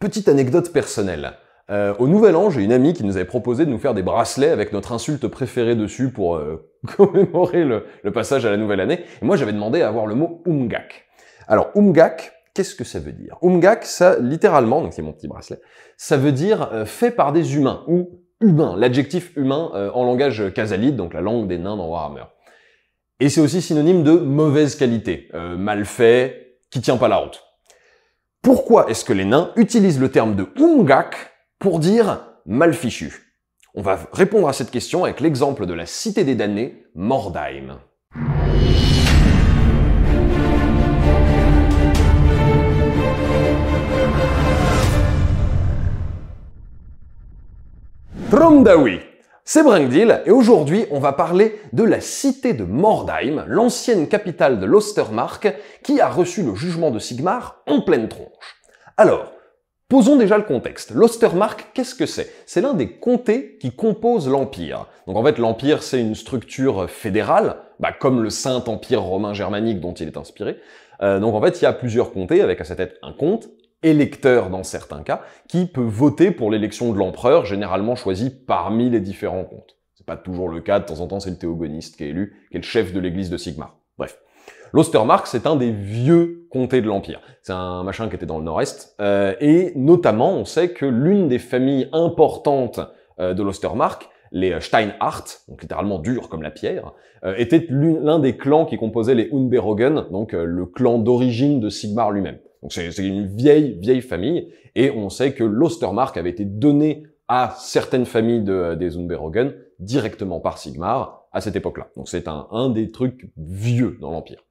Petite anecdote personnelle. Euh, au Nouvel An, j'ai une amie qui nous avait proposé de nous faire des bracelets avec notre insulte préférée dessus pour euh, commémorer le, passage à la nouvelle année. Et moi, j'avais demandé à avoir le mot umgak. Alors, umgak, qu'est-ce que ça veut dire Umgak, ça, littéralement, donc c'est mon petit bracelet, ça veut dire euh, fait par des humains ou humain, l'adjectif humain en langage casalide, donc la langue des nains dans Warhammer. Et c'est aussi synonyme de mauvaise qualité, mal fait, qui tient pas la route. Pourquoi est-ce que les nains utilisent le terme de umgak pour dire mal fichu On va répondre à cette question avec l'exemple de la cité des damnés, Mordheim. C'est Brangdil et aujourd'hui on va parler de la cité de Mordheim, l'ancienne capitale de l'Ostermark, qui a reçu le jugement de Sigmar en pleine tronche. Alors, posons déjà le contexte. L'Ostermark, qu'est-ce que c'est C'est l'un des comtés qui composent l'Empire. Donc en fait l'Empire c'est une structure fédérale, bah, comme le Saint Empire romain germanique dont il est inspiré. Euh, donc en fait il y a plusieurs comtés avec à sa tête un comte, électeur dans certains cas, qui peut voter pour l'élection de l'empereur, généralement choisi parmi les différents comptes. C'est pas toujours le cas, de temps en temps c'est le théogoniste qui est élu, qui est le chef de l'église de Sigmar. Bref. L'Ostermark, c'est un des vieux comtés de l'Empire. C'est un machin qui était dans le nord-est. Euh, et notamment, on sait que l'une des familles importantes euh, de l'Ostermark, les euh, Steinhardt, donc littéralement durs comme la pierre, était l'un des clans qui composaient les Unberogen, donc le clan d'origine de Sigmar lui-même. Donc c'est une vieille, vieille famille. Et on sait que l'Ostermark avait été donné à certaines familles des Unberogen directement par Sigmar à cette époque-là. Donc c'est un, un des trucs vieux dans l'Empire.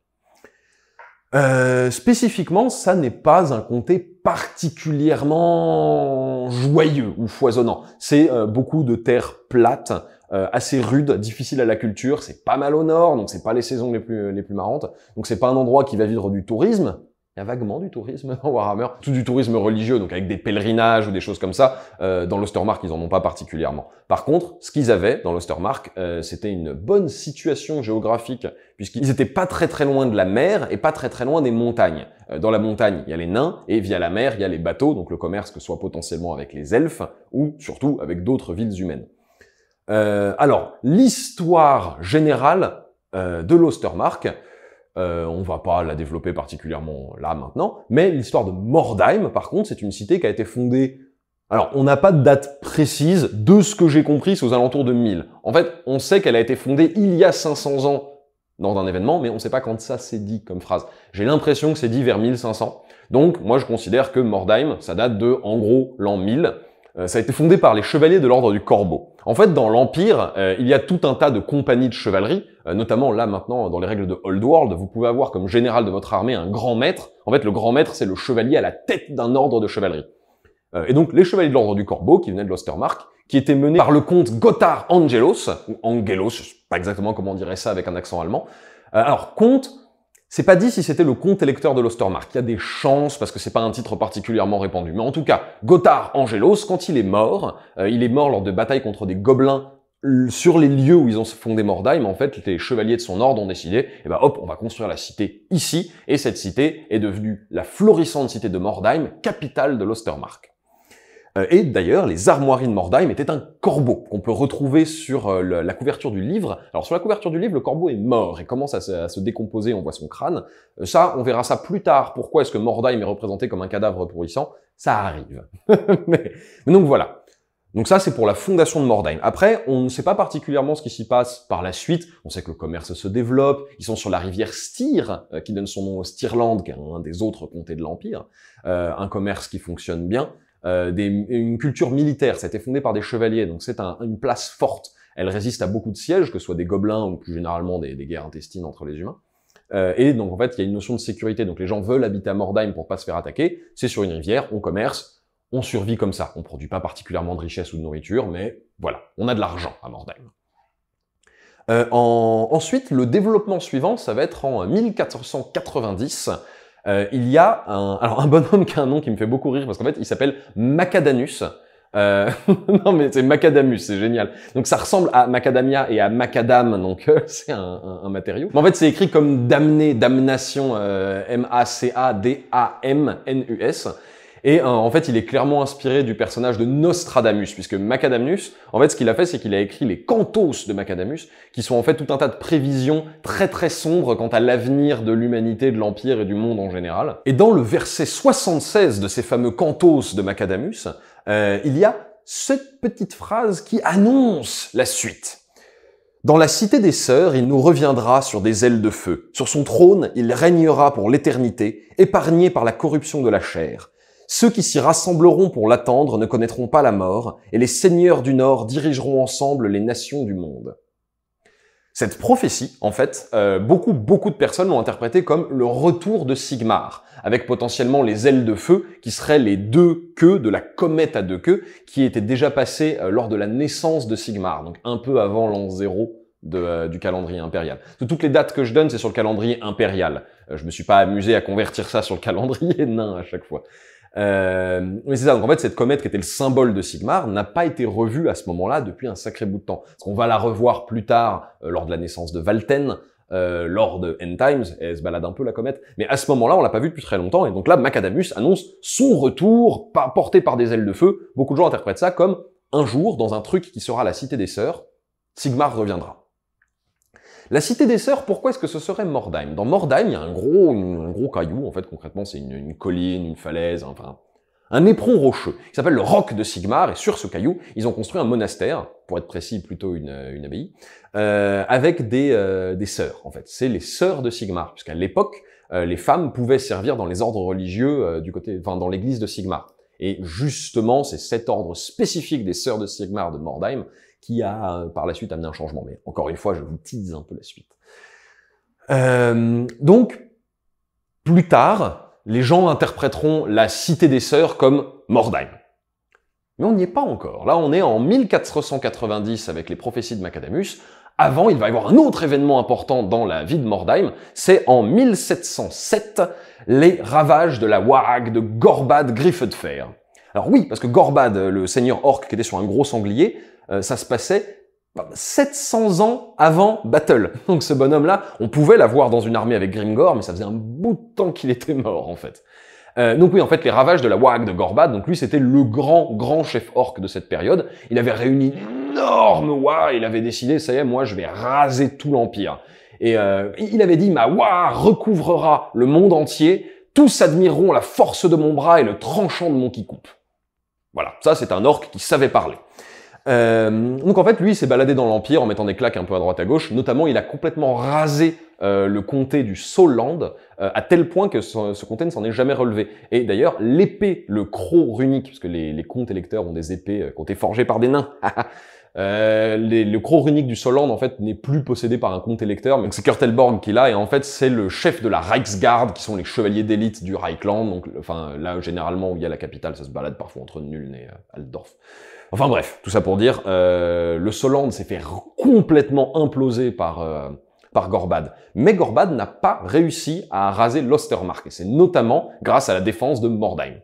Euh, spécifiquement, ça n'est pas un comté particulièrement joyeux ou foisonnant. C'est euh, beaucoup de terres plates, euh, assez rudes, difficiles à la culture. C'est pas mal au nord, donc c'est pas les saisons les plus les plus marrantes. Donc c'est pas un endroit qui va vivre du tourisme, il y a vaguement du tourisme en Warhammer, tout du tourisme religieux, donc avec des pèlerinages ou des choses comme ça. Euh, dans l'Ostermark, ils en ont pas particulièrement. Par contre, ce qu'ils avaient dans l'Ostermark, euh, c'était une bonne situation géographique, puisqu'ils n'étaient pas très très loin de la mer et pas très très loin des montagnes. Euh, dans la montagne, il y a les nains, et via la mer, il y a les bateaux, donc le commerce que soit potentiellement avec les elfes, ou surtout avec d'autres villes humaines. alors, l'histoire générale de l'Ostermark, euh, on va pas la développer particulièrement là maintenant, mais l'histoire de Mordheim, par contre, c'est une cité qui a été fondée. Alors, on n'a pas de date précise de ce que j'ai compris, c'est aux alentours de 1000. En fait, on sait qu'elle a été fondée il y a 500 ans dans un événement, mais on ne sait pas quand ça s'est dit comme phrase. J'ai l'impression que c'est dit vers 1500. Donc, moi, je considère que Mordheim, ça date de, en gros, l'an 1000. Euh, ça a été fondé par les chevaliers de l'ordre du Corbeau. En fait, dans l'Empire, euh, il y a tout un tas de compagnies de chevalerie, euh, notamment là maintenant dans les règles de Old World, vous pouvez avoir comme général de votre armée un grand maître. En fait, le grand maître, c'est le chevalier à la tête d'un ordre de chevalerie. Euh, et donc, les chevaliers de l'ordre du Corbeau, qui venaient de l'Ostermark, qui étaient menés par le comte Gotthard Angelos, ou Angelos, je sais pas exactement comment on dirait ça avec un accent allemand. alors, comte, c'est pas dit si c'était le comte électeur de l'Ostermark. Il y a des chances parce que c'est pas un titre particulièrement répandu. Mais en tout cas, Gotthard Angelos, quand il est mort, euh, il est mort lors de batailles contre des gobelins euh, sur les lieux où ils ont fondé Mordheim, en fait, les chevaliers de son ordre ont décidé, eh ben hop, on va construire la cité ici, et cette cité est devenue la florissante cité de Mordheim, capitale de l'Ostermark. Euh, et d'ailleurs, les armoiries de Mordheim étaient un corbeau qu'on peut retrouver sur euh, la couverture du livre. Alors sur la couverture du livre, le corbeau est mort et commence à se, décomposer, on voit son crâne. Euh, ça, on verra ça plus tard. Pourquoi est-ce que Mordheim est représenté comme un cadavre pourrissant Ça arrive. donc voilà. Donc ça, c'est pour la fondation de Mordheim. Après, on ne sait pas particulièrement ce qui s'y passe par la suite. On sait que le commerce se développe. Ils sont sur la rivière Styr, qui donne son nom au Styrland, qui est un des autres comtés de l'Empire. un commerce qui fonctionne bien. Euh, une culture militaire. C'était fondé par des chevaliers, donc c'est une place forte. Elle résiste à beaucoup de sièges, que ce soit des gobelins ou plus généralement des, guerres intestines entre les humains. Euh, et donc en fait, il y a une notion de sécurité. Donc les gens veulent habiter à Mordheim pour pas se faire attaquer. C'est sur une rivière, on commerce, on survit comme ça. On produit pas particulièrement de richesse ou de nourriture, mais voilà, on a de l'argent à Mordheim. Euh, ensuite, le développement suivant, ça va être en 1490. Euh, il y a un, alors un bonhomme qui a un nom qui me fait beaucoup rire parce qu'en fait il s'appelle Macadanus. Euh, non mais c'est macadamus, c'est génial. Donc ça ressemble à macadamia et à macadam, donc euh, c'est un, matériau. Mais en fait c'est écrit comme damné, damnation, M-A-C-A-D-A-M-N-U-S. Et euh, en fait, il est clairement inspiré du personnage de Nostradamus, puisque Macadamus, en fait, ce qu'il a fait, c'est qu'il a écrit les cantos de Macadamus, qui sont en fait tout un tas de prévisions très très sombres quant à l'avenir de l'humanité, de l'Empire et du monde en général. Et dans le verset 76 de ces fameux cantos de Macadamus, euh, il y a cette petite phrase qui annonce la suite. Dans la cité des sœurs, il nous reviendra sur des ailes de feu. Sur son trône, il régnera pour l'éternité, épargné par la corruption de la chair. Ceux qui s'y rassembleront pour l'attendre ne connaîtront pas la mort, et les seigneurs du Nord dirigeront ensemble les nations du monde. Cette prophétie, en fait, euh, beaucoup, beaucoup de personnes l'ont interprétée comme le retour de Sigmar, avec potentiellement les ailes de feu, qui seraient les deux queues de la comète à deux queues, qui était déjà passées euh, lors de la naissance de Sigmar, donc un peu avant l'an zéro euh, du calendrier impérial. De toutes les dates que je donne, c'est sur le calendrier impérial. je me suis pas amusé à convertir ça sur le calendrier nain à chaque fois. Euh, mais c'est ça. Donc en fait, cette comète qui était le symbole de Sigmar n'a pas été revue à ce moment-là depuis un sacré bout de temps. Parce qu'on va la revoir plus tard euh, lors de la naissance de Valten. Euh, lors de End Times, et elle se balade un peu la comète, mais à ce moment-là, on l'a pas vue depuis très longtemps, et donc là, Macadamus annonce son retour, porté par des ailes de feu. Beaucoup de gens interprètent ça comme un jour, dans un truc qui sera la Cité des Sœurs, Sigmar reviendra. La cité des sœurs, pourquoi est-ce que ce serait Mordheim Dans Mordheim, il y a un gros, un gros caillou, en fait, concrètement, c'est une, colline, une falaise, hein, enfin, un éperon rocheux, qui s'appelle le Roc de Sigmar, et sur ce caillou, ils ont construit un monastère, pour être précis, plutôt une, abbaye, euh, avec des, euh, des sœurs, en fait. C'est les sœurs de Sigmar, puisqu'à l'époque, euh, les femmes pouvaient servir dans les ordres religieux du côté, enfin, dans l'église de Sigmar. Et justement, c'est cet ordre spécifique des sœurs de Sigmar de Mordheim qui a euh, par la suite amené un changement. Mais encore une fois, je vous tease un peu la suite. Euh, donc, plus tard, les gens interpréteront la cité des sœurs comme Mordheim. Mais on n'y est pas encore. Là, on est en 1490 avec les prophéties de Macadamus. Avant, il va y avoir un autre événement important dans la vie de Mordheim, c'est en 1707, les ravages de la Warag de Gorbad Griffe de Fer. Alors oui, parce que Gorbad, euh, le seigneur orc qui était sur un gros sanglier, euh, ça se passait 700 ans avant Battle. Donc ce bonhomme-là, on pouvait l'avoir dans une armée avec Grimgor, mais ça faisait un bout de temps qu'il était mort en fait. Euh, donc oui, en fait, les ravages de la Wag de Gorbad, donc lui c'était le grand, grand chef orc de cette période. Il avait réuni énorme, il avait décidé, ça y est, moi je vais raser tout l'Empire. Et euh, il avait dit, ma waouh recouvrera le monde entier, tous admireront la force de mon bras et le tranchant de mon qui coupe. Voilà, ça c'est un orc qui savait parler. Euh, donc en fait, lui, s'est baladé dans l'Empire en mettant des claques un peu à droite à gauche. Notamment, il a complètement rasé euh, le comté du Soland, euh, à tel point que ce, comté ne s'en est jamais relevé. Et d'ailleurs, l'épée, le croc runique, parce que les, les comtes électeurs ont des épées euh, qui ont été forgées par des nains. Euh, les, le du Soland en fait, n'est plus possédé par un comte électeur. mais c'est Kurtelborg qui l'a, et en fait, c'est le chef de la Reichsgarde, qui sont les chevaliers d'élite du Reichland. Donc, enfin, là, généralement, où il y a la capitale, ça se balade parfois entre Nuln et Aldorf. Euh, Altdorf. Enfin bref, tout ça pour dire, euh, le Soland s'est fait complètement imploser par euh, par Gorbad. Mais Gorbad n'a pas réussi à raser l'Ostermark, et c'est notamment grâce à la défense de Mordheim.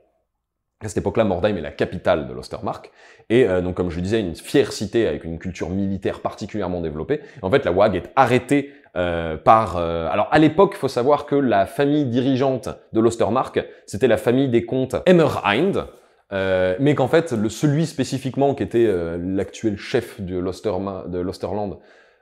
À cette époque-là, Mordheim est la capitale de l'Ostermark, et euh, donc comme je le disais, une fière cité avec une culture militaire particulièrement développée. En fait, la WAG est arrêtée euh, par... Euh, alors à l'époque, il faut savoir que la famille dirigeante de l'Ostermark, c'était la famille des comtes Emmerhind, mais qu'en fait, le, celui spécifiquement qui était l'actuel chef de l'Osterland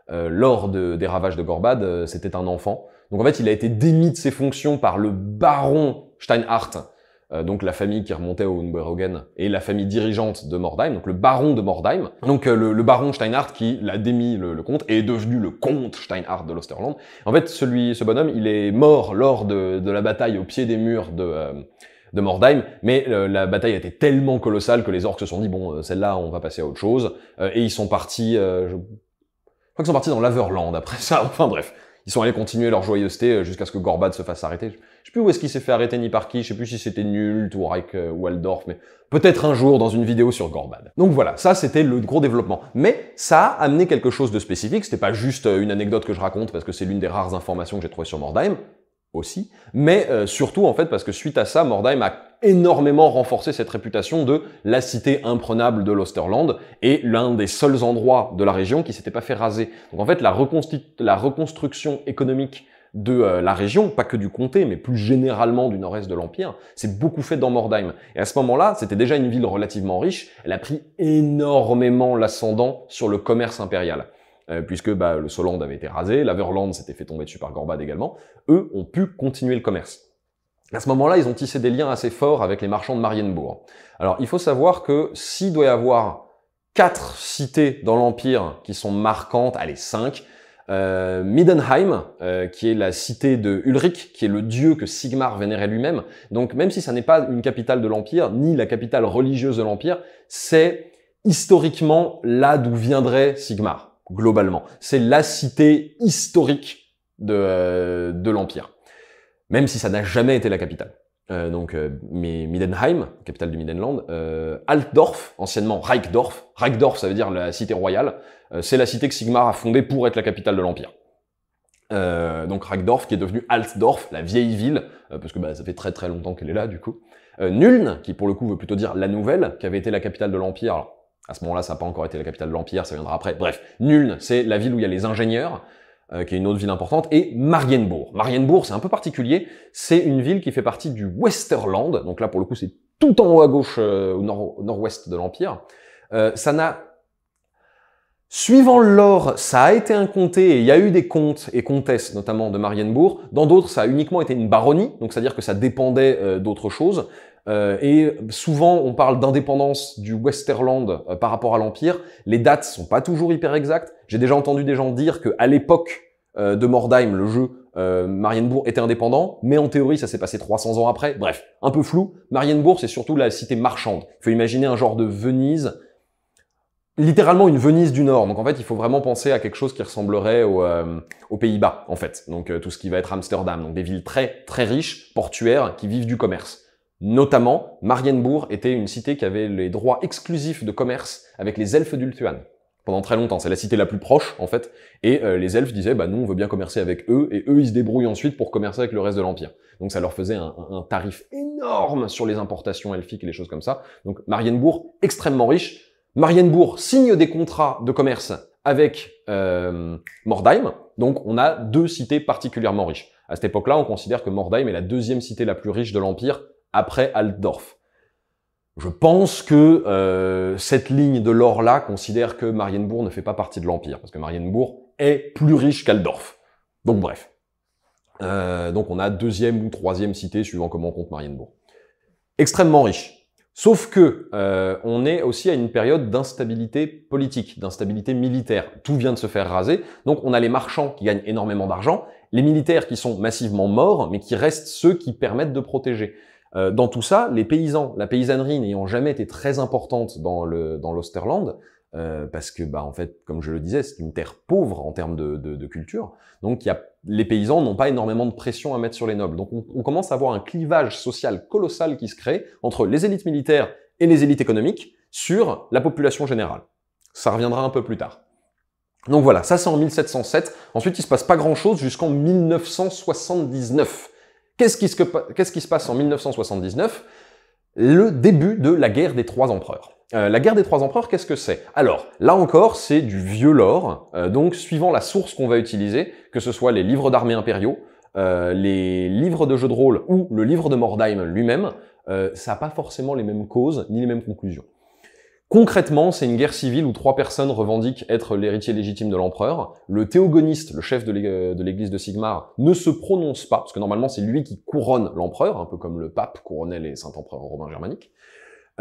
lors des ravages de Gorbad, c'était un enfant. Donc en fait, il a été démis de ses fonctions par le baron Steinhardt, euh, donc la famille qui remontait au Hohenbergen et la famille dirigeante de Mordheim, donc le baron de Mordheim. Donc euh, le, baron Steinhardt qui l'a démis le, comte et est devenu le comte Steinhardt de l'Osterland. En fait, celui, ce bonhomme, il est mort lors de, la bataille au pied des murs de... Euh, de Mordheim, mais la bataille a été tellement colossale que les orques se sont dit bon celle-là on va passer à autre chose et ils sont partis, je... crois qu'ils sont partis dans l'Averland après ça. Enfin bref, ils sont allés continuer leur joyeuseté jusqu'à ce que Gorbad se fasse arrêter. Je sais plus où est-ce qu'il s'est fait arrêter ni par qui, je sais plus si c'était Nult euh, ou Reich mais peut-être un jour dans une vidéo sur Gorban. Donc voilà, ça c'était le gros développement. Mais ça a amené quelque chose de spécifique, c'était pas juste euh, une anecdote que je raconte parce que c'est l'une des rares informations que j'ai trouvées sur Mordheim, aussi, mais euh, surtout en fait parce que suite à ça, Mordheim a énormément renforcé cette réputation de la cité imprenable de l'Osterland et l'un des seuls endroits de la région qui s'était pas fait raser. Donc en fait, la, la reconstruction économique de euh, la région, pas que du comté, mais plus généralement du nord-est de l'Empire, c'est beaucoup fait dans Mordheim. Et à ce moment-là, c'était déjà une ville relativement riche, elle a pris énormément l'ascendant sur le commerce impérial. Euh, puisque bah, le Soland avait été rasé, l'Averland s'était fait tomber dessus par Gorbad également, eux ont pu continuer le commerce. À ce moment-là, ils ont tissé des liens assez forts avec les marchands de Marienbourg. Alors, il faut savoir que s'il doit y avoir quatre cités dans l'Empire qui sont marquantes, allez, cinq, euh, Midenheim, euh, qui est la cité de Ulrich, qui est le dieu que Sigmar vénérait lui-même. Donc même si ça n'est pas une capitale de l'Empire, ni la capitale religieuse de l'Empire, c'est historiquement là d'où viendrait Sigmar, globalement. C'est la cité historique de, euh, de l'Empire, même si ça n'a jamais été la capitale. Euh, donc, mais Midenheim, capitale du Midenland, Altdorf, anciennement Reichdorf, Reichdorf ça veut dire la cité royale, euh, c'est la cité que Sigmar a fondée pour être la capitale de l'Empire. Euh, donc Ragdorf, qui est devenue Altdorf, la vieille ville, euh, parce que bah, ça fait très très longtemps qu'elle est là, du coup. Euh, Nuln, qui pour le coup veut plutôt dire la nouvelle, qui avait été la capitale de l'Empire. Alors, à ce moment-là, ça n'a pas encore été la capitale de l'Empire, ça viendra après. Bref, Nuln, c'est la ville où il y a les ingénieurs, qui est une autre ville importante, et Marienbourg. Marienbourg, c'est un peu particulier, c'est une ville qui fait partie du Westerland, donc là pour le coup c'est tout en haut à gauche, au nord-ouest de l'Empire. ça n'a Suivant l'or, ça a été un comté et il y a eu des comtes et comtesses, notamment de Marienbourg. Dans d'autres, ça a uniquement été une baronnie, donc c'est-à-dire que ça dépendait d'autre euh, d'autres choses. Euh, et souvent, on parle d'indépendance du Westerland euh, par rapport à l'Empire. Les dates sont pas toujours hyper exactes. J'ai déjà entendu des gens dire qu'à l'époque de Mordheim, le jeu, Marienbourg était indépendant, mais en théorie, ça s'est passé 300 ans après. Bref, un peu flou. Marienbourg, c'est surtout la cité marchande. Il faut imaginer un genre de Venise littéralement une Venise du Nord. Donc en fait, il faut vraiment penser à quelque chose qui ressemblerait euh, aux Pays-Bas, en fait. Donc euh, tout ce qui va être Amsterdam. Donc des villes très, très riches, portuaires, qui vivent du commerce. Notamment, Marienbourg était une cité qui avait les droits exclusifs de commerce avec les elfes d'Ultuan pendant très longtemps. C'est la cité la plus proche, en fait. Et euh, les elfes disaient, bah nous, on veut bien commercer avec eux, et eux, ils se débrouillent ensuite pour commercer avec le reste de l'Empire. Donc ça leur faisait un, un tarif énorme sur les importations elfiques et les choses comme ça. Donc Marienbourg, extrêmement riche, Marienbourg signe des contrats de commerce avec euh, Mordheim, donc on a deux cités particulièrement riches. À cette époque-là, on considère que Mordheim est la deuxième cité la plus riche de l'Empire après Altdorf. Je pense que euh, cette ligne de l'or-là considère que Marienbourg ne fait pas partie de l'Empire, parce que Marienbourg est plus riche qu'Aldorf. Donc bref. Euh, donc on a deuxième ou troisième cité, suivant comment on compte Marienbourg. Extrêmement riche. Sauf que euh, on est aussi à une période d'instabilité politique, d'instabilité militaire. Tout vient de se faire raser, donc on a les marchands qui gagnent énormément d'argent, les militaires qui sont massivement morts, mais qui restent ceux qui permettent de protéger. Euh, dans tout ça, les paysans, la paysannerie n'ayant jamais été très importante dans le dans l'Osterland, euh, parce que bah en fait, comme je le disais, c'est une terre pauvre en termes de, de culture, donc il y a les paysans n'ont pas énormément de pression à mettre sur les nobles. Donc on, commence à avoir un clivage social colossal qui se crée entre les élites militaires et les élites économiques sur la population générale. Ça reviendra un peu plus tard. Donc voilà, ça c'est en 1707. Ensuite, il se passe pas grand-chose jusqu'en 1979. Qu'est-ce qui se passe en 1979 Le début de la guerre des trois empereurs. Euh, la guerre des trois empereurs, qu'est-ce que c'est Alors, là encore, c'est du vieux lore, euh, donc suivant la source qu'on va utiliser, que ce soit les livres d'armée impériaux, euh, les livres de jeux de rôle ou le livre de Mordheim lui-même, ça n'a pas forcément les mêmes causes ni les mêmes conclusions. Concrètement, c'est une guerre civile où trois personnes revendiquent être l'héritier légitime de l'empereur. Le théogoniste, le chef de l'église de Sigmar, ne se prononce pas, parce que normalement c'est lui qui couronne l'empereur, un peu comme le pape couronnait les saints empereurs romains germaniques.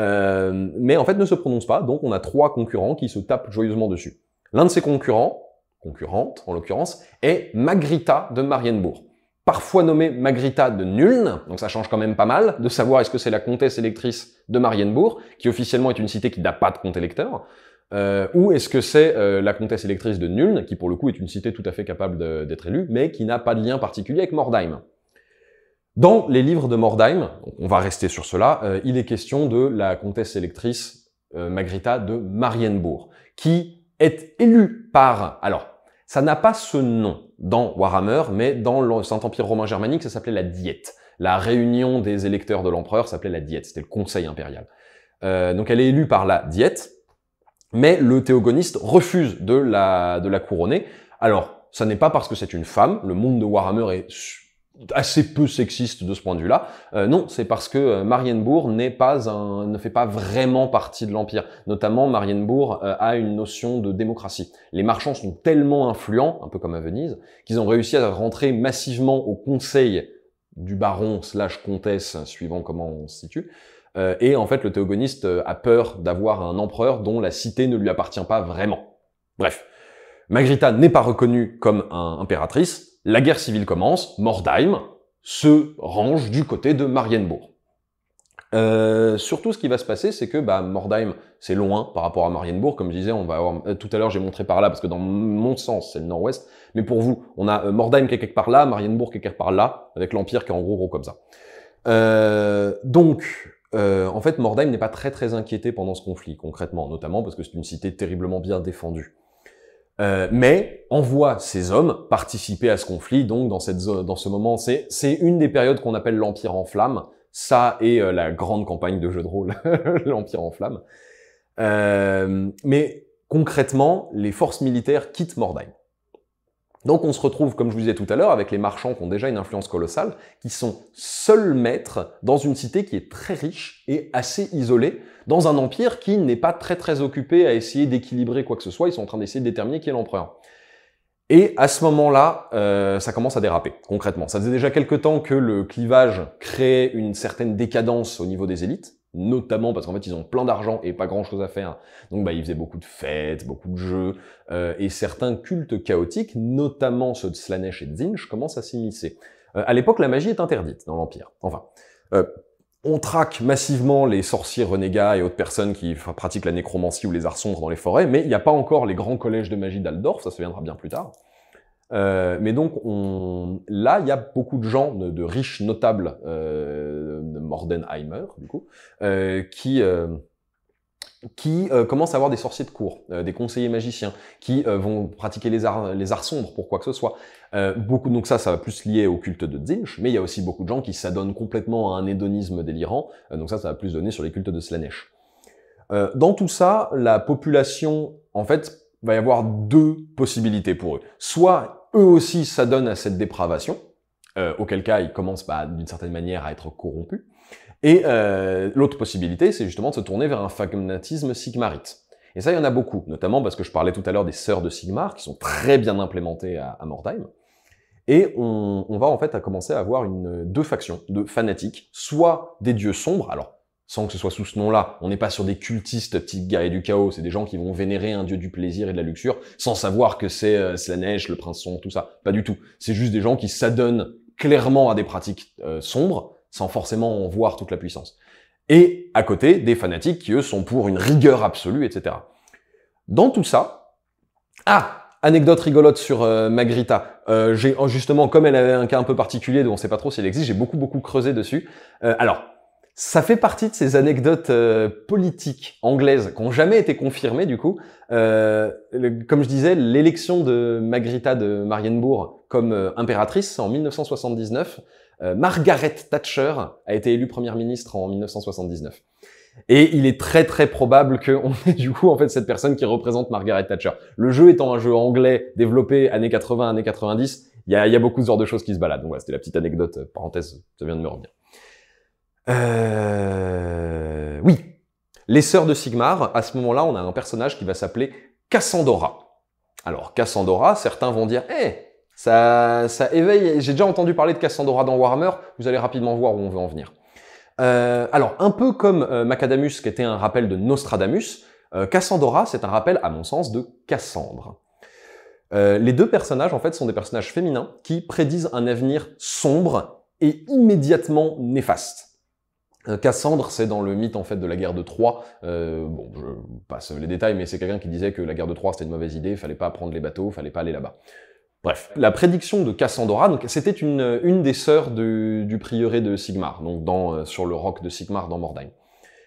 Euh, mais en fait ne se prononce pas, donc on a trois concurrents qui se tapent joyeusement dessus. L'un de ces concurrents, concurrente en l'occurrence, est Magrita de Marienbourg. Parfois nommée Magrita de Nuln, donc ça change quand même pas mal de savoir est-ce que c'est la comtesse électrice de Marienbourg, qui officiellement est une cité qui n'a pas de compte électeur, euh, ou est-ce que c'est euh, la comtesse électrice de Nuln, qui pour le coup est une cité tout à fait capable d'être élue, mais qui n'a pas de lien particulier avec Mordheim. Dans les livres de Mordheim, on va rester sur cela, euh, il est question de la comtesse électrice magrita euh, Magritta de Marienbourg, qui est élue par... Alors, ça n'a pas ce nom dans Warhammer, mais dans le Saint-Empire romain germanique, ça s'appelait la Diète. La réunion des électeurs de l'empereur s'appelait la Diète, c'était le conseil impérial. Euh, donc elle est élue par la Diète, mais le théogoniste refuse de la, de la couronner. Alors, ça n'est pas parce que c'est une femme, le monde de Warhammer est assez peu sexiste de ce point de vue-là. Euh, non, c'est parce que euh, Marienbourg n'est pas un, ne fait pas vraiment partie de l'empire. Notamment, Marienbourg euh, a une notion de démocratie. Les marchands sont tellement influents, un peu comme à Venise, qu'ils ont réussi à rentrer massivement au conseil du baron slash comtesse, suivant comment on se situe. et en fait, le théogoniste a peur d'avoir un empereur dont la cité ne lui appartient pas vraiment. Bref. Magrita n'est pas reconnue comme un impératrice, la guerre civile commence, Mordheim se range du côté de Marienbourg. Euh, surtout, ce qui va se passer, c'est que bah, Mordheim, c'est loin par rapport à Marienbourg. Comme je disais, on va avoir euh, tout à l'heure, j'ai montré par là parce que dans mon sens, c'est le nord-ouest. Mais pour vous, on a euh, Mordheim qui quelque part là, Marienbourg qui quelque part là, avec l'empire qui est en gros gros comme ça. donc, en fait, Mordheim n'est pas très très inquiété pendant ce conflit concrètement, notamment parce que c'est une cité terriblement bien défendue. Euh, mais envoie voit ces hommes participer à ce conflit, donc dans, cette zone, dans ce moment, c'est, c'est une des périodes qu'on appelle l'Empire en Flamme. ça et euh, la grande campagne de jeu de rôle, l'Empire en Flamme. Euh, mais concrètement, les forces militaires quittent mordaigne donc on se retrouve, comme je vous disais tout à l'heure, avec les marchands qui ont déjà une influence colossale, qui sont seuls maîtres dans une cité qui est très riche et assez isolée, dans un empire qui n'est pas très très occupé à essayer d'équilibrer quoi que ce soit, ils sont en train d'essayer de déterminer qui est l'empereur. Et à ce moment-là, euh, ça commence à déraper, concrètement. Ça faisait déjà quelque temps que le clivage créait une certaine décadence au niveau des élites, notamment parce qu'en fait ils ont plein d'argent et pas grand chose à faire. Donc bah, ils faisaient beaucoup de fêtes, beaucoup de jeux, euh, et certains cultes chaotiques, notamment ceux de Slanesh et de commencent à s'immiscer. Euh, à l'époque, la magie est interdite dans l'Empire. Enfin, euh, on traque massivement les sorciers renégats et autres personnes qui pratiquent la nécromancie ou les arts sombres dans les forêts, mais il n'y a pas encore les grands collèges de magie d'Aldorf, ça se viendra bien plus tard. Euh, mais donc on... là, il y a beaucoup de gens, de, riches notables euh, de Mordenheimer, du coup, euh, qui euh, qui euh, commencent à avoir des sorciers de cour, des conseillers magiciens, qui vont pratiquer les arts, les arts sombres pour quoi que ce soit. beaucoup, donc ça, ça va plus lier au culte de Dzinch, mais il y a aussi beaucoup de gens qui s'adonnent complètement à un hédonisme délirant, donc ça, ça va plus donner sur les cultes de Slanesh. dans tout ça, la population, en fait, va y avoir deux possibilités pour eux. Soit eux aussi s'adonnent à cette dépravation, euh, auquel cas ils commencent bah, d'une certaine manière à être corrompus. Et euh, l'autre possibilité, c'est justement de se tourner vers un fanatisme sigmarite. Et ça, il y en a beaucoup, notamment parce que je parlais tout à l'heure des sœurs de Sigmar, qui sont très bien implémentées à, Mordheim. Et on, va en fait à commencer à avoir une, deux factions de fanatiques, soit des dieux sombres, alors sans que ce soit sous ce nom-là. On n'est pas sur des cultistes, petits et du chaos. C'est des gens qui vont vénérer un dieu du plaisir et de la luxure, sans savoir que c'est euh, la neige, le prince tout ça. Pas du tout. C'est juste des gens qui s'adonnent clairement à des pratiques euh, sombres, sans forcément en voir toute la puissance. Et à côté, des fanatiques qui, eux, sont pour une rigueur absolue, etc. Dans tout ça, ah, anecdote rigolote sur euh, Magrita. Euh, j'ai oh, justement, comme elle avait un cas un peu particulier, dont on ne sait pas trop s'il existe, j'ai beaucoup beaucoup creusé dessus. alors, ça fait partie de ces anecdotes euh, politiques anglaises qui n'ont jamais été confirmées du coup. Euh, comme je disais, l'élection de Magritte de Marienbourg comme euh, impératrice en 1979, euh, Margaret Thatcher a été élue première ministre en 1979. Et il est très très probable qu'on ait du coup en fait cette personne qui représente Margaret Thatcher. Le jeu étant un jeu anglais développé années 80, années 90, il y a, y a, beaucoup de sortes de choses qui se baladent. Donc voilà, c'était la petite anecdote parenthèse, ça vient de me revenir. Euh, oui, les sœurs de Sigmar, à ce moment-là, on a un personnage qui va s'appeler Cassandora. Alors, Cassandora, certains vont dire, Eh, ça, éveille, j'ai déjà entendu parler de Cassandora dans Warhammer, vous allez rapidement voir où on veut en venir. Euh, alors, un peu comme euh, Macadamus, qui était un rappel de Nostradamus, Cassandra, Cassandora, c'est un rappel, à mon sens, de Cassandre. les deux personnages, en fait, sont des personnages féminins qui prédisent un avenir sombre et immédiatement néfaste. Euh, Cassandre, c'est dans le mythe en fait de la guerre de Troie. Euh, bon, je passe les détails, mais c'est quelqu'un qui disait que la guerre de Troie c'était une mauvaise idée, fallait pas prendre les bateaux, fallait pas aller là-bas. Bref, la prédiction de Cassandra. donc c'était une, une des sœurs du, prieuré de Sigmar, donc dans, euh, sur le roc de Sigmar dans Mordagne.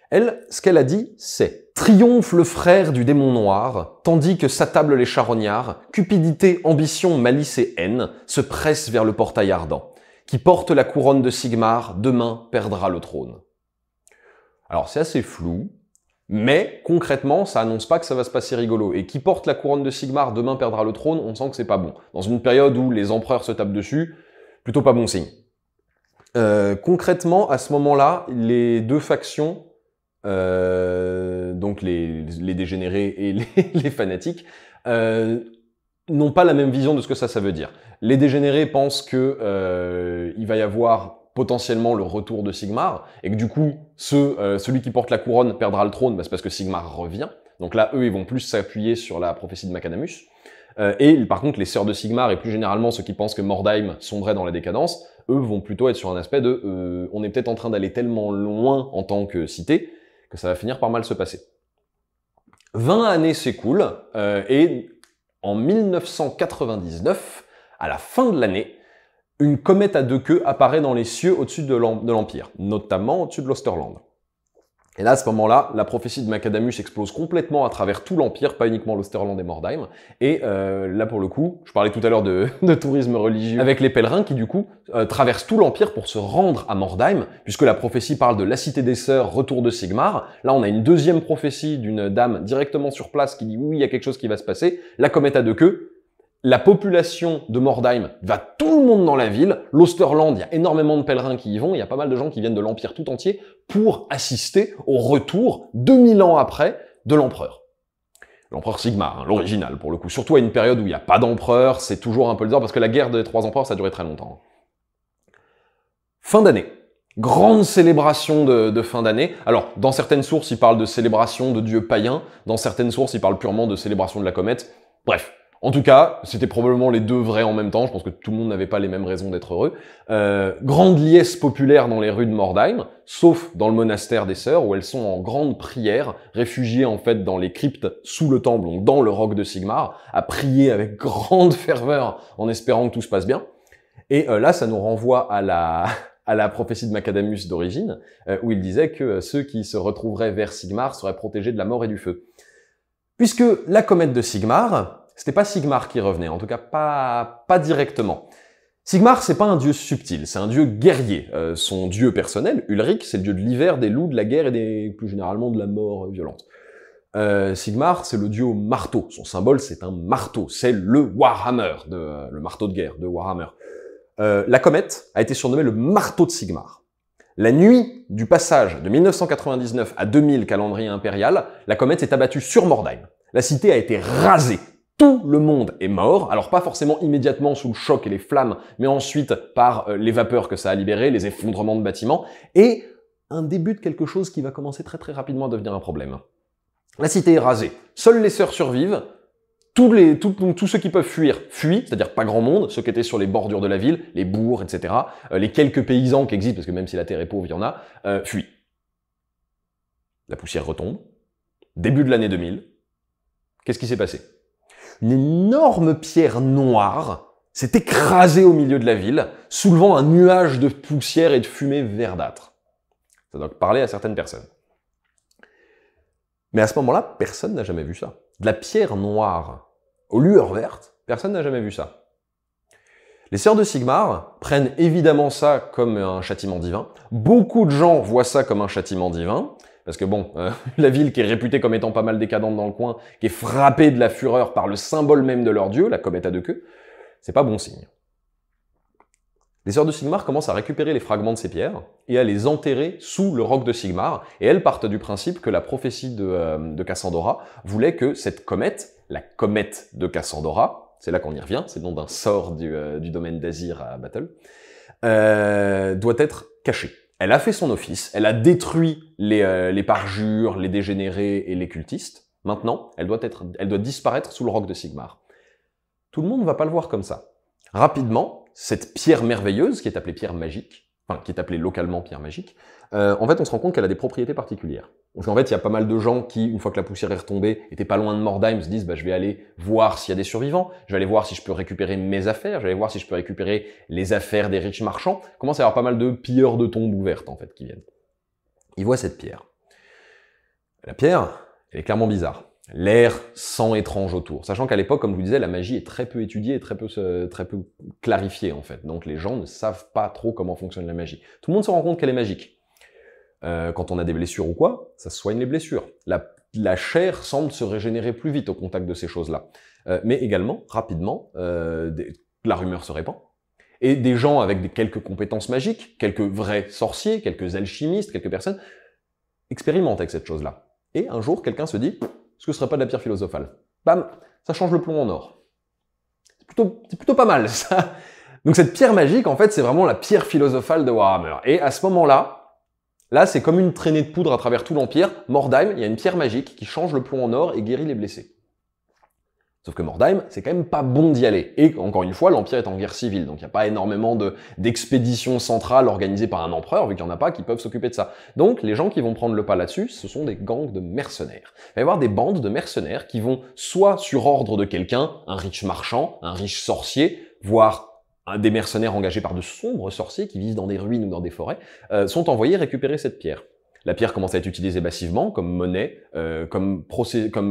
Elle, ce qu'elle a dit, c'est Triomphe le frère du démon noir, tandis que s'attablent les charognards, cupidité, ambition, malice et haine se pressent vers le portail ardent qui porte la couronne de Sigmar, demain perdra le trône. Alors c'est assez flou, mais concrètement, ça annonce pas que ça va se passer rigolo. Et qui porte la couronne de Sigmar, demain perdra le trône, on sent que c'est pas bon. Dans une période où les empereurs se tapent dessus, plutôt pas bon signe. Euh, concrètement, à ce moment-là, les deux factions, euh, donc les, dégénérés et les, fanatiques, euh, n'ont pas la même vision de ce que ça, ça veut dire. Les dégénérés pensent que euh, il va y avoir potentiellement le retour de Sigmar, et que du coup, euh, celui qui porte la couronne perdra le trône, bah, c'est parce que Sigmar revient. Donc là, eux, ils vont plus s'appuyer sur la prophétie de Macadamus. Euh, et par contre, les sœurs de Sigmar, et plus généralement ceux qui pensent que Mordheim sombrerait dans la décadence, eux vont plutôt être sur un aspect de on est peut-être en train d'aller tellement loin en tant que cité, que ça va finir par mal se passer. 20 années s'écoulent, euh, et en 1999, à la fin de l'année, une comète à deux queues apparaît dans les cieux au-dessus de l'Empire, notamment au-dessus de l'Osterland. Et là, à ce moment-là, la prophétie de Macadamus explose complètement à travers tout l'Empire, pas uniquement l'Osterland et Mordheim. Et euh, là, pour le coup, je parlais tout à l'heure de, tourisme religieux, avec les pèlerins qui, du coup, euh, traversent tout l'Empire pour se rendre à Mordheim, puisque la prophétie parle de la cité des sœurs, retour de Sigmar. Là, on a une deuxième prophétie d'une dame directement sur place qui dit oui, il y a quelque chose qui va se passer. La comète à deux queues, la population de Mordheim va tout le monde dans la ville. L'Osterland, il y a énormément de pèlerins qui y vont. Il y a pas mal de gens qui viennent de l'Empire tout entier pour assister au retour, 2000 ans après, de l'empereur. L'empereur Sigmar, hein, l'original pour le coup. Surtout à une période où il n'y a pas d'empereur, c'est toujours un peu bizarre, parce que la guerre des trois empereurs, ça a duré très longtemps. Fin d'année. Grande célébration de, de fin d'année. Alors, dans certaines sources, il parle de célébration de dieux païens. Dans certaines sources, il parle purement de célébration de la comète. Bref, en tout cas, c'était probablement les deux vrais en même temps. Je pense que tout le monde n'avait pas les mêmes raisons d'être heureux. Euh, grande liesse populaire dans les rues de Mordheim, sauf dans le monastère des sœurs où elles sont en grande prière, réfugiées en fait dans les cryptes sous le temple, dans le roc de Sigmar, à prier avec grande ferveur en espérant que tout se passe bien. Et euh, là, ça nous renvoie à la, à la prophétie de Macadamus d'origine, euh, où il disait que ceux qui se retrouveraient vers Sigmar seraient protégés de la mort et du feu. Puisque la comète de Sigmar, c'était pas Sigmar qui revenait, en tout cas pas, pas directement. Sigmar, c'est pas un dieu subtil, c'est un dieu guerrier. Euh, son dieu personnel, Ulrich, c'est le dieu de l'hiver, des loups, de la guerre et des, plus généralement de la mort violente. Euh, Sigmar, c'est le dieu marteau. Son symbole, c'est un marteau. C'est le Warhammer, le marteau de guerre de Warhammer. Euh, la comète a été surnommée le marteau de Sigmar. La nuit du passage de 1999 à 2000 calendrier impérial, la comète s'est abattue sur Mordheim. La cité a été rasée tout le monde est mort. Alors pas forcément immédiatement sous le choc et les flammes, mais ensuite par euh, les vapeurs que ça a libérées, les effondrements de bâtiments, et un début de quelque chose qui va commencer très très rapidement à devenir un problème. La cité est rasée. Seules les sœurs survivent. Tous, tout, ceux qui peuvent fuir fuient, c'est-à-dire pas grand monde, ceux qui étaient sur les bordures de la ville, les bourgs, etc. Euh, les quelques paysans qui existent, parce que même si la terre est pauvre, il y en a, euh, fuient. La poussière retombe. Début de l'année 2000. Qu'est-ce qui s'est passé une énorme pierre noire s'est écrasée au milieu de la ville, soulevant un nuage de poussière et de fumée verdâtre. Ça doit parler à certaines personnes. Mais à ce moment-là, personne n'a jamais vu ça. De la pierre noire aux lueurs vertes, personne n'a jamais vu ça. Les sœurs de Sigmar prennent évidemment ça comme un châtiment divin. Beaucoup de gens voient ça comme un châtiment divin. Parce que bon, euh, la ville qui est réputée comme étant pas mal décadente dans le coin, qui est frappée de la fureur par le symbole même de leur dieu, la comète à deux queues, c'est pas bon signe. Les sœurs de Sigmar commencent à récupérer les fragments de ces pierres et à les enterrer sous le roc de Sigmar, et elles partent du principe que la prophétie de, euh, Cassandra Cassandora voulait que cette comète, la comète de Cassandra, c'est là qu'on y revient, c'est le nom d'un sort du, euh, du domaine d'Azir à Battle, doit être cachée elle a fait son office, elle a détruit euh, les, parjures, les dégénérés et les cultistes. Maintenant, elle doit, être, elle doit disparaître sous le roc de Sigmar. Tout le monde ne va pas le voir comme ça. Rapidement, cette pierre merveilleuse, qui est appelée pierre magique, enfin qui est appelée localement pierre magique, euh, en fait on se rend compte qu'elle a des propriétés particulières. Donc en fait, il y a pas mal de gens qui, une fois que la poussière est retombée, étaient pas loin de Mordheim, se disent bah, je vais aller voir s'il y a des survivants, je vais aller voir si je peux récupérer mes affaires, je vais aller voir si je peux récupérer les affaires des riches marchands. Il commence à y avoir pas mal de pilleurs de tombes ouvertes en fait qui viennent. Ils voient cette pierre. La pierre, elle est clairement bizarre. L'air sent étrange autour. Sachant qu'à l'époque, comme je vous disais, la magie est très peu étudiée et très peu, très peu clarifiée en fait. Donc les gens ne savent pas trop comment fonctionne la magie. Tout le monde se rend compte qu'elle est magique. Euh, quand on a des blessures ou quoi, ça soigne les blessures. La, chair semble se régénérer plus vite au contact de ces choses-là. Euh, mais également, rapidement, euh, la rumeur se répand. Et des gens avec quelques compétences magiques, quelques vrais sorciers, quelques alchimistes, quelques personnes, expérimentent avec cette chose-là. Et un jour, quelqu'un se dit, ce que ce serait pas de la pierre philosophale Bam, ça change le plomb en or. C'est plutôt, plutôt pas mal, ça. Donc cette pierre magique, en fait, c'est vraiment la pierre philosophale de Warhammer. Et à ce moment-là, Là, c'est comme une traînée de poudre à travers tout l'Empire. Mordheim, il y a une pierre magique qui change le plomb en or et guérit les blessés. Sauf que Mordheim, c'est quand même pas bon d'y aller. Et encore une fois, l'Empire est en guerre civile, donc il n'y a pas énormément d'expéditions centrales organisées par un empereur, vu qu'il n'y en a pas, qui peuvent s'occuper de ça. Donc les gens qui vont prendre le pas là-dessus, ce sont des gangs de mercenaires. Il va y avoir des bandes de mercenaires qui vont soit sur ordre de quelqu'un, un riche marchand, un riche sorcier, voire des mercenaires engagés par de sombres sorciers qui vivent dans des ruines ou dans des forêts, euh, sont envoyés récupérer cette pierre. La pierre commence à être utilisée massivement comme monnaie, euh, comme,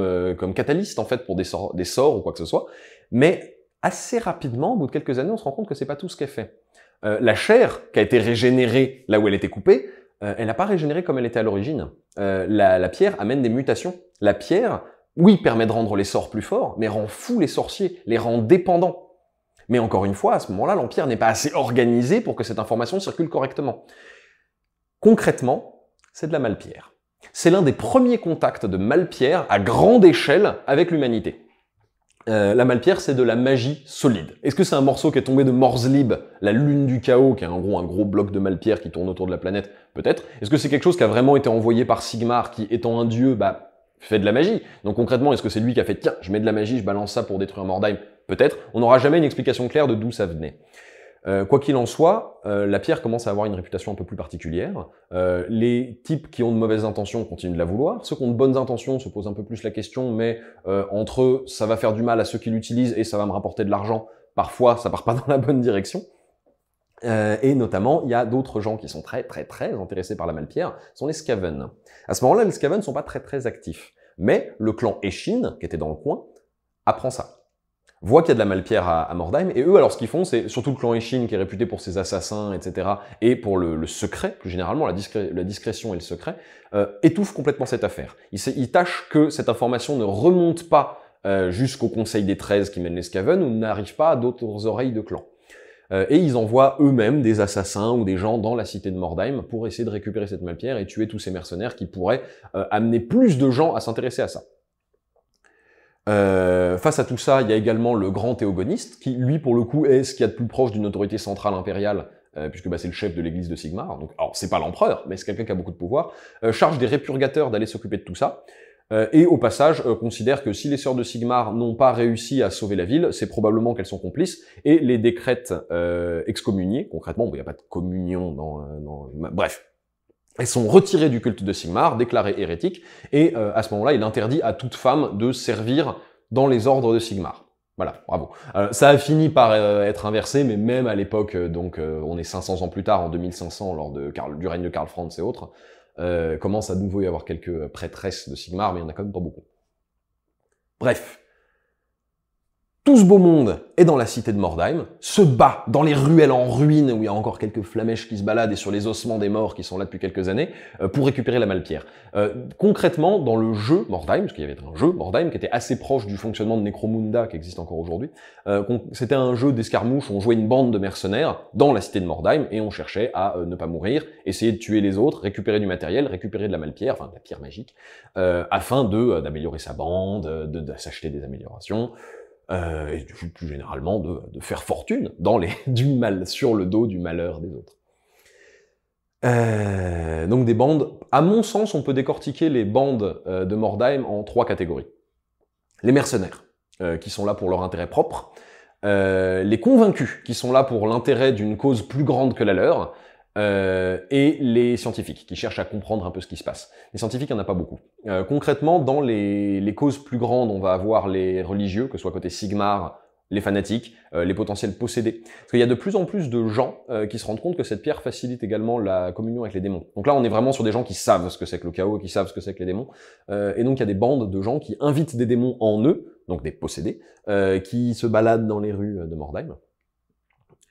euh, comme, catalyste en fait pour des, sorts, des ou quoi que ce soit. Mais assez rapidement, au bout de quelques années, on se rend compte que c'est pas tout ce qu'elle fait. la chair qui a été régénérée là où elle était coupée, elle n'a pas régénéré comme elle était à l'origine. La, la pierre amène des mutations. La pierre, oui, permet de rendre les sorts plus forts, mais rend fous les sorciers, les rend dépendants. Mais encore une fois, à ce moment-là, l'Empire n'est pas assez organisé pour que cette information circule correctement. Concrètement, c'est de la Malpierre. C'est l'un des premiers contacts de Malpierre à grande échelle avec l'humanité. Euh, la Malpierre, c'est de la magie solide. Est-ce que c'est un morceau qui est tombé de Morslib, la lune du chaos, qui est en gros un gros bloc de Malpierre qui tourne autour de la planète Peut-être. Est-ce que c'est quelque chose qui a vraiment été envoyé par Sigmar, qui étant un dieu, bah, fait de la magie Donc concrètement, est-ce que c'est lui qui a fait tiens, je mets de la magie, je balance ça pour détruire Mordheim Peut-être, on n'aura jamais une explication claire de d'où ça venait. Euh, quoi qu'il en soit, euh, la pierre commence à avoir une réputation un peu plus particulière. Euh, les types qui ont de mauvaises intentions continuent de la vouloir. Ceux qui ont de bonnes intentions se posent un peu plus la question, mais entre eux, ça va faire du mal à ceux qui l'utilisent et ça va me rapporter de l'argent. Parfois, ça part pas dans la bonne direction. et notamment, il y a d'autres gens qui sont très très très intéressés par la malpierre, sont les Skaven. À ce moment-là, les Skaven ne sont pas très très actifs. Mais le clan Eshin, qui était dans le coin, apprend ça voient qu'il y a de la malpierre à, à Mordheim, et eux, alors ce qu'ils font, c'est surtout le clan Eshin, qui est réputé pour ses assassins, etc., et pour le, secret, plus généralement, la, discrétion et le secret, euh, étouffent complètement cette affaire. Ils, ils tâchent que cette information ne remonte pas euh, jusqu'au Conseil des Treize qui mène les Skaven ou n'arrive pas à d'autres oreilles de clan euh, et ils envoient eux-mêmes des assassins ou des gens dans la cité de Mordheim pour essayer de récupérer cette malpierre et tuer tous ces mercenaires qui pourraient euh, amener plus de gens à s'intéresser à ça. Euh, face à tout ça, il y a également le grand théogoniste, qui lui, pour le coup, est ce qu'il y a de plus proche d'une autorité centrale impériale, euh, puisque bah, c'est le chef de l'église de Sigmar. Donc, alors, c'est pas l'empereur, mais c'est quelqu'un qui a beaucoup de pouvoir. Euh, charge des répurgateurs d'aller s'occuper de tout ça. et au passage, considère que si les sœurs de Sigmar n'ont pas réussi à sauver la ville, c'est probablement qu'elles sont complices, et les décrète excommuniées, concrètement, il n'y a pas de communion dans... Bref, elles sont retirées du culte de Sigmar, déclarées hérétiques, et euh, à ce moment-là, il interdit à toute femme de servir dans les ordres de Sigmar. Voilà, bravo. Euh, ça a fini par euh, être inversé, mais même à l'époque, donc on est 500 ans plus tard, en 2500, lors de du règne de Karl Franz et autres, commence à nouveau y avoir quelques prêtresses de Sigmar, mais il n'y en a quand même pas beaucoup. Bref, tout ce beau monde est dans la cité de Mordheim, se bat dans les ruelles en ruine où il y a encore quelques flamèches qui se baladent et sur les ossements des morts qui sont là depuis quelques années euh, pour récupérer la Malpierre. Euh, concrètement, dans le jeu Mordheim, parce qu'il y avait un jeu Mordheim qui était assez proche du fonctionnement de Necromunda qui existe encore aujourd'hui, euh, c'était un jeu d'escarmouche on jouait une bande de mercenaires dans la cité de Mordheim et on cherchait à ne pas mourir, essayer de tuer les autres, récupérer du matériel, récupérer de la Malpierre, enfin de la pierre magique, afin de d'améliorer sa bande, de s'acheter des améliorations. Euh, et plus généralement de, faire fortune dans les, du mal, sur le dos du malheur des autres. Euh, donc des bandes, à mon sens, on peut décortiquer les bandes euh, de Mordheim en trois catégories. Les mercenaires, qui sont là pour leur intérêt propre, les convaincus, qui sont là pour l'intérêt d'une cause plus grande que la leur, euh, et les scientifiques qui cherchent à comprendre un peu ce qui se passe. Les scientifiques, il n'y en a pas beaucoup. Euh, concrètement, dans les, causes plus grandes, on va avoir les religieux, que ce soit côté Sigmar, les fanatiques, euh, les potentiels possédés. Parce qu'il y a de plus en plus de gens qui se rendent compte que cette pierre facilite également la communion avec les démons. Donc là, on est vraiment sur des gens qui savent ce que c'est que le chaos, qui savent ce que c'est que les démons. et donc, il y a des bandes de gens qui invitent des démons en eux, donc des possédés, qui se baladent dans les rues de Mordheim.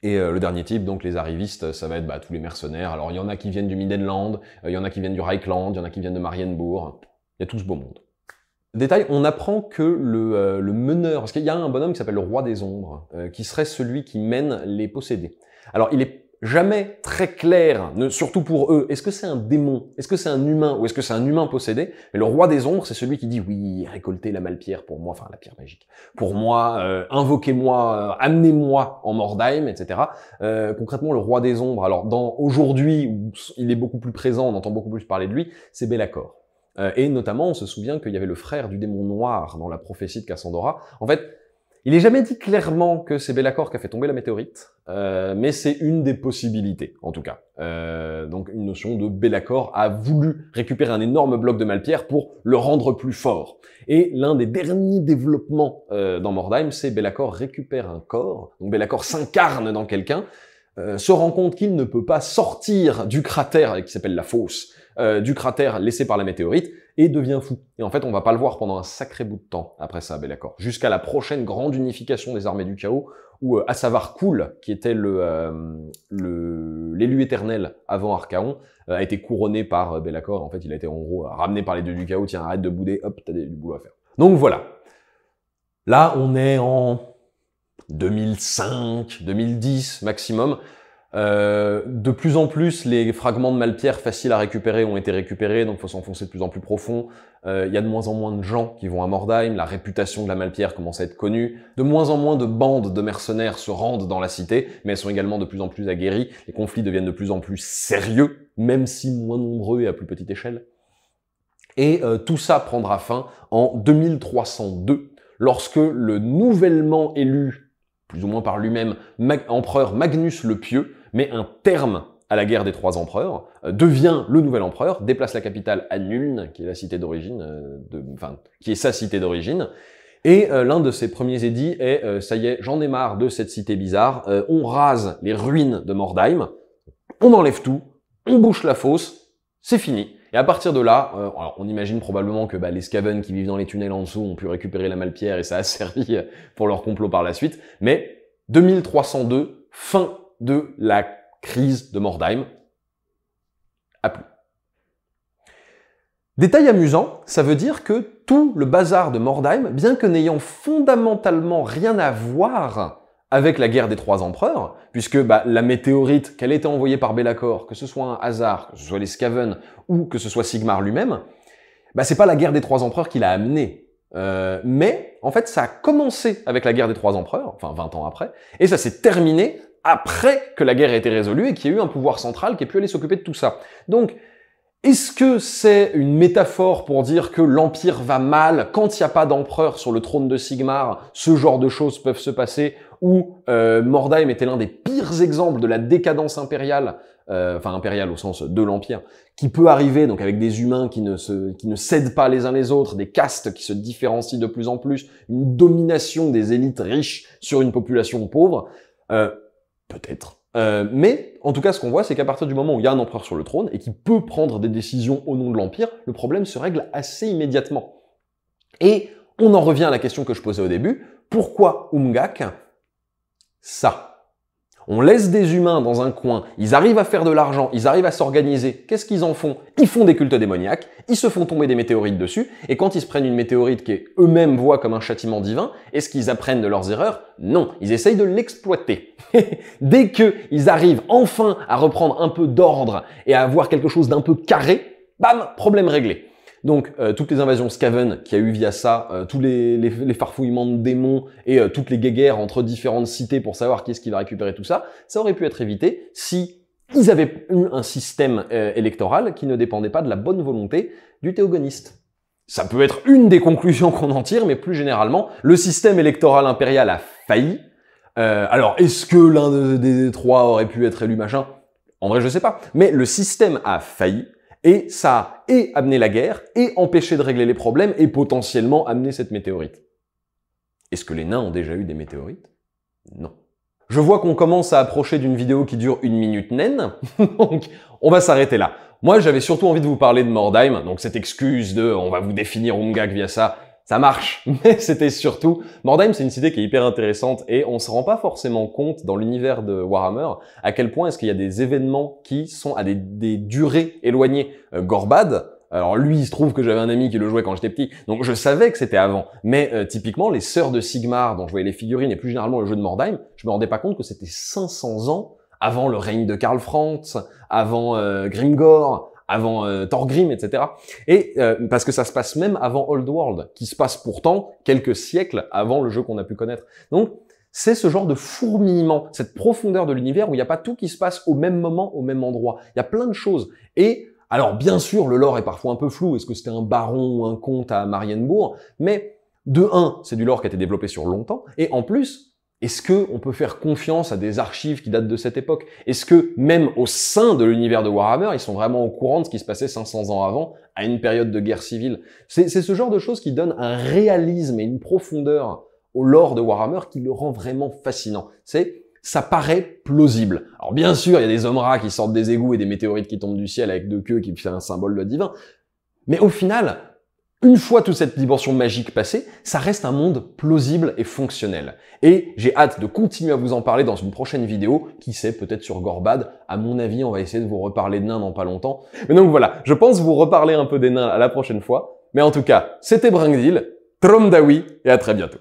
Et euh, le dernier type, donc les arrivistes, ça va être bah, tous les mercenaires. Alors il y en a qui viennent du Middenland, euh, il y en a qui viennent du Reichland, il y en a qui viennent de Marienbourg. Il y a tout ce beau monde. Détail, on apprend que le, euh, le meneur, parce qu'il y a un bonhomme qui s'appelle le roi des ombres, qui serait celui qui mène les possédés. Alors il est jamais très clair, surtout pour eux. Est-ce que c'est un démon Est-ce que c'est un humain Ou est-ce que c'est un humain possédé Mais le roi des ombres, c'est celui qui dit oui, récoltez la malpierre pour moi, enfin la pierre magique, pour moi, euh, invoquez-moi, euh, amenez-moi en Mordheim, etc. Euh, concrètement, le roi des ombres, alors dans aujourd'hui, où il est beaucoup plus présent, on entend beaucoup plus parler de lui, c'est Belacor. et notamment, on se souvient qu'il y avait le frère du démon noir dans la prophétie de Cassandra. En fait, il n'est jamais dit clairement que c'est Bellacor qui a fait tomber la météorite, euh, mais c'est une des possibilités, en tout cas. Euh, donc une notion de Bellacor a voulu récupérer un énorme bloc de Malpierre pour le rendre plus fort. Et l'un des derniers développements euh, dans Mordheim, c'est Bellacor récupère un corps, donc Bellacor s'incarne dans quelqu'un, se rend compte qu'il ne peut pas sortir du cratère qui s'appelle la fosse, du cratère laissé par la météorite, et devient fou. Et en fait, on va pas le voir pendant un sacré bout de temps après ça, Belacor, jusqu'à la prochaine grande unification des armées du chaos, où euh, à qui était le, euh, l'élu éternel avant Archaon, euh, a été couronné par euh, Belacor. En fait, il a été en gros ramené par les dieux du chaos. Tiens, arrête de bouder, hop, t'as du boulot à faire. Donc voilà. Là, on est en 2005, 2010 maximum. Euh, de plus en plus, les fragments de Malpierre faciles à récupérer ont été récupérés, donc faut s'enfoncer de plus en plus profond. Euh, il y a de moins en moins de gens qui vont à Mordheim, la réputation de la Malpierre commence à être connue. De moins en moins de bandes de mercenaires se rendent dans la cité, mais elles sont également de plus en plus aguerries. Les conflits deviennent de plus en plus sérieux, même si moins nombreux et à plus petite échelle. Et euh, tout ça prendra fin en 2302, lorsque le nouvellement élu, plus ou moins par lui-même, empereur Magnus le Pieux met un terme à la guerre des trois empereurs, euh, devient le nouvel empereur, déplace la capitale à Nuln, qui est la cité d'origine, euh, qui est sa cité d'origine. Et euh, l'un de ses premiers édits est ça y est, j'en ai marre de cette cité bizarre. on rase les ruines de Mordheim, on enlève tout, on bouche la fosse, c'est fini. Et à partir de là, on imagine probablement que bah, les Skaven qui vivent dans les tunnels en dessous ont pu récupérer la malpierre et ça a servi pour leur complot par la suite. Mais 2302, fin de la crise de Mordheim Détail amusant, ça veut dire que tout le bazar de Mordheim, bien que n'ayant fondamentalement rien à voir avec la guerre des trois empereurs, puisque bah, la météorite qu'elle était envoyée par Bellacor, que ce soit un hasard, que ce soit les Skaven ou que ce soit Sigmar lui-même, bah, c'est pas la guerre des trois empereurs qui l'a amené. Euh, mais en fait, ça a commencé avec la guerre des trois empereurs, enfin 20 ans après, et ça s'est terminé après que la guerre a été résolue et qu'il y ait eu un pouvoir central qui ait pu aller s'occuper de tout ça. Donc, est-ce que c'est une métaphore pour dire que l'Empire va mal quand il n'y a pas d'empereur sur le trône de Sigmar Ce genre de choses peuvent se passer où euh, Mordheim était l'un des pires exemples de la décadence impériale, euh, enfin impériale au sens de l'Empire, qui peut arriver donc avec des humains qui ne, se, qui ne cèdent pas les uns les autres, des castes qui se différencient de plus en plus, une domination des élites riches sur une population pauvre. Euh, Peut-être. Euh, mais en tout cas, ce qu'on voit, c'est qu'à partir du moment où il y a un empereur sur le trône et qui peut prendre des décisions au nom de l'empire, le problème se règle assez immédiatement. Et on en revient à la question que je posais au début pourquoi Umgak Ça on laisse des humains dans un coin, ils arrivent à faire de l'argent, ils arrivent à s'organiser, qu'est-ce qu'ils en font Ils font des cultes démoniaques, ils se font tomber des météorites dessus, et quand ils se prennent une météorite qui eux-mêmes voient comme un châtiment divin, est-ce qu'ils apprennent de leurs erreurs Non, ils essayent de l'exploiter. Dès qu'ils arrivent enfin à reprendre un peu d'ordre et à avoir quelque chose d'un peu carré, bam, problème réglé. Donc euh, toutes les invasions Scaven, qu'il y a eu via ça, euh, tous les, les, farfouillements de démons et euh, toutes les guéguerres entre différentes cités pour savoir qui est-ce qui va récupérer tout ça, ça aurait pu être évité si ils avaient eu un système électoral qui ne dépendait pas de la bonne volonté du théogoniste. Ça peut être une des conclusions qu'on en tire, mais plus généralement, le système électoral impérial a failli. alors, est-ce que l'un des, des trois aurait pu être élu machin En vrai, je sais pas. Mais le système a failli. Et ça a et amené la guerre, et empêché de régler les problèmes, et potentiellement amené cette météorite. Est-ce que les nains ont déjà eu des météorites Non. Je vois qu'on commence à approcher d'une vidéo qui dure une minute naine, donc on va s'arrêter là. Moi, j'avais surtout envie de vous parler de Mordheim, donc cette excuse de on va vous définir Umgak via ça, ça marche. Mais c'était surtout, Mordheim, c'est une cité qui est hyper intéressante et on se rend pas forcément compte dans l'univers de Warhammer à quel point est-ce qu'il y a des événements qui sont à des, durées éloignées. Euh, Gorbad, alors lui, il se trouve que j'avais un ami qui le jouait quand j'étais petit, donc je savais que c'était avant. Mais euh, typiquement, les Sœurs de Sigmar, dont je voyais les figurines et plus généralement le jeu de Mordheim, je me rendais pas compte que c'était 500 ans avant le règne de Karl Franz, avant euh, avant euh, Thorgrim, etc. Et euh, parce que ça se passe même avant Old World, qui se passe pourtant quelques siècles avant le jeu qu'on a pu connaître. Donc c'est ce genre de fourmillement, cette profondeur de l'univers où il n'y a pas tout qui se passe au même moment, au même endroit. Il y a plein de choses. Et alors bien sûr, le lore est parfois un peu flou. Est-ce que c'était un baron ou un comte à Marienbourg Mais de un, c'est du lore qui a été développé sur longtemps. Et en plus, est-ce que on peut faire confiance à des archives qui datent de cette époque Est-ce que même au sein de l'univers de Warhammer, ils sont vraiment au courant de ce qui se passait 500 ans avant, à une période de guerre civile C'est ce genre de choses qui donne un réalisme et une profondeur au lore de Warhammer qui le rend vraiment fascinant. C'est ça paraît plausible. Alors bien sûr, il y a des hommes rats qui sortent des égouts et des météorites qui tombent du ciel avec deux queues qui font un symbole de divin. Mais au final, une fois toute cette dimension magique passée, ça reste un monde plausible et fonctionnel. Et j'ai hâte de continuer à vous en parler dans une prochaine vidéo, qui sait, peut-être sur Gorbad. À mon avis, on va essayer de vous reparler de nains dans pas longtemps. Mais donc voilà, je pense vous reparler un peu des nains à la prochaine fois. Mais en tout cas, c'était Trom Tromdawi, et à très bientôt.